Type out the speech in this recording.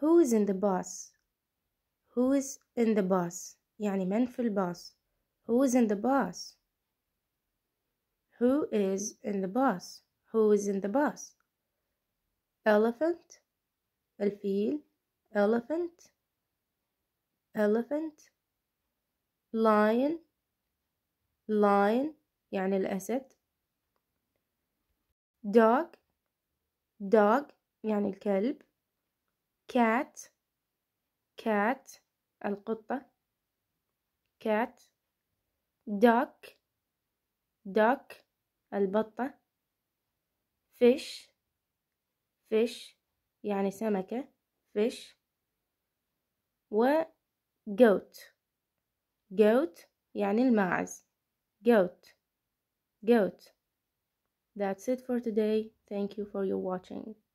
Who is in the bus? Who is in the bus? يعني من في الباص Who is in the bus? Who is in the bus? Who is in the bus? Elephant الفيل elephant elephant lion lion يعني الأسد dog dog يعني الكلب cat cat القطة cat duck duck البطة fish fish يعني سمكة fish و goat goat يعني الماعز goat goat that's it for today thank you for your watching